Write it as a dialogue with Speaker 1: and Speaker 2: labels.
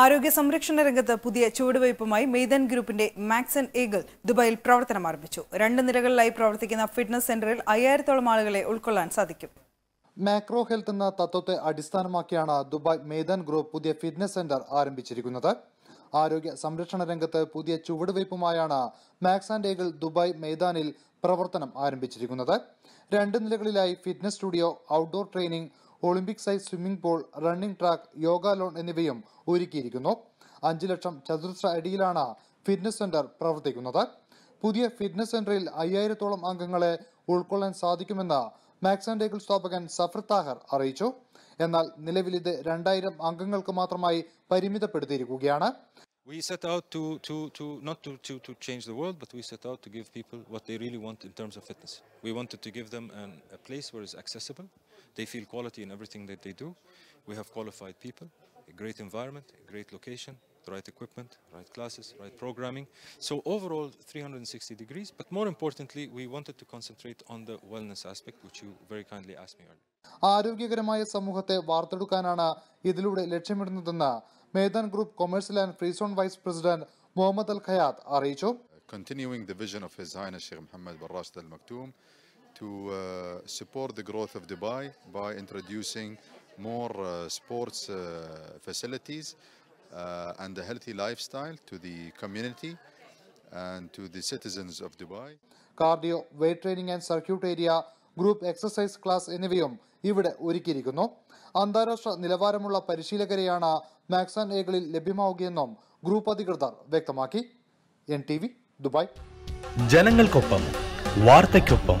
Speaker 1: ആരോഗ്യ സംരക്ഷണ രംഗത്ത് പുതിയ ചുവടുവയ്പുമായി മെയ്തൻ ഗ്രൂപ്പിന്റെ മാക്സൻ ഏഗിൾ ദുബായിൽ പ്രവർത്തനം ആരംഭിച്ചു രണ്ട് നിലകളിലായി പ്രവർത്തിക്കുന്ന ഫിറ്റ്നസ് സെന്ററിൽ അയ്യായിരത്തോളം ആളുകളെ ഉൾക്കൊള്ളാൻ സാധിക്കും മാക്രോ ഹെൽത്ത് എന്ന തത്വത്തെ അടിസ്ഥാനമാക്കിയാണ് ദുബായ് മെയ്തൻ ഗ്രൂപ്പ് പുതിയ ഫിറ്റ്നസ് സെന്റർ ആരംഭിച്ചിരിക്കുന്നത് ആരോഗ്യ സംരക്ഷണ രംഗത്ത് പുതിയ ചുവടുവയ്പുമായാണ് മാക്സ് ആൻഡ് ഏഗിൾ ദുബായ് മെയ്താനിൽ പ്രവർത്തനം ആരംഭിച്ചിരിക്കുന്നത് രണ്ട് നിലകളിലായി fitness studio outdoor training Olympic size swimming pool running track yoga lawn എന്നിവയും ഒരുക്കിയിരിക്കുന്നു അഞ്ചു ലക്ഷം ചതുരശ്ര അടിയിലാണ് ഫിറ്റ്നസ് സെന്റർ പ്രവർത്തിക്കുന്നത് പുതിയ ഫിറ്റ്നസ് സെന്ററിൽ അയ്യായിരത്തോളം അംഗങ്ങളെ ഉൾക്കൊള്ളാൻ സാധിക്കുമെന്ന് മാക്സ് ആൻഡ് ഏക്കിൾ സ്ഥാപകൻ സഫർ താഹർ അറിയിച്ചു എന്നാൽ നിലവിൽ ഇത് രണ്ടായിരം അംഗങ്ങൾക്ക് മാത്രമായി പരിമിതപ്പെടുത്തിയിരിക്കുകയാണ്
Speaker 2: We set out to, to, to not to, to, to change the world, but we set out to give people what they really want in terms of fitness. We wanted to give them an, a place where it's accessible, They feel quality in everything that they do. We have qualified people, a great environment, a great location, the right equipment, right classes, right programming. So overall, 360 degrees. But more importantly, we wanted to concentrate on the wellness aspect, which you very kindly asked me earlier.
Speaker 1: ആരോഗ്യകരമായ സമൂഹത്തെ വാർത്തെടുക്കാനാണ് ഇതിലൂടെ ലക്ഷ്യമിടുന്നതെന്ന് Meydan group commercial and free zone vice president Mohammed al Khayat അറിയിച്ചു
Speaker 3: Continuing the vision of His Highness Sheikh Mohammed bin Rashid Al Maktoum, to uh, support the growth of Dubai by introducing more uh, sports uh, facilities uh, and a healthy lifestyle to the community and to the
Speaker 1: citizens of Dubai. Cardio weight training and circuit area group exercise class എന്നിവയും ഇവിടെ ഒരുക്കിയിരിക്കുന്നു അന്താരാഷ്ട്ര നിലവാരമുള്ള പരിശീലകരെയാണ് മാക്സാൻ ഏകളിൽ ലഭ്യമാവുകയെന്നും group അധികൃതർ വ്യക്തമാക്കി N T V Dubai ജനങ്ങൾക്കൊപ്പം വാർത്തയ്ക്കൊപ്പം